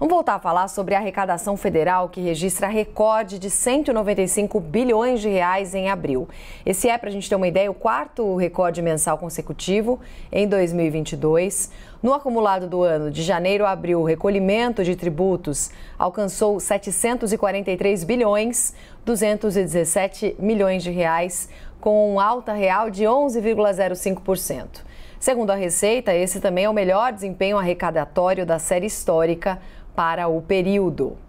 Vamos voltar a falar sobre a arrecadação federal que registra recorde de 195 bilhões de reais em abril. Esse é, para a gente ter uma ideia, o quarto recorde mensal consecutivo em 2022. No acumulado do ano, de janeiro a abril, o recolhimento de tributos alcançou 743 bilhões 217 milhões de reais, com alta real de 11,05%. Segundo a Receita, esse também é o melhor desempenho arrecadatório da série histórica para o período.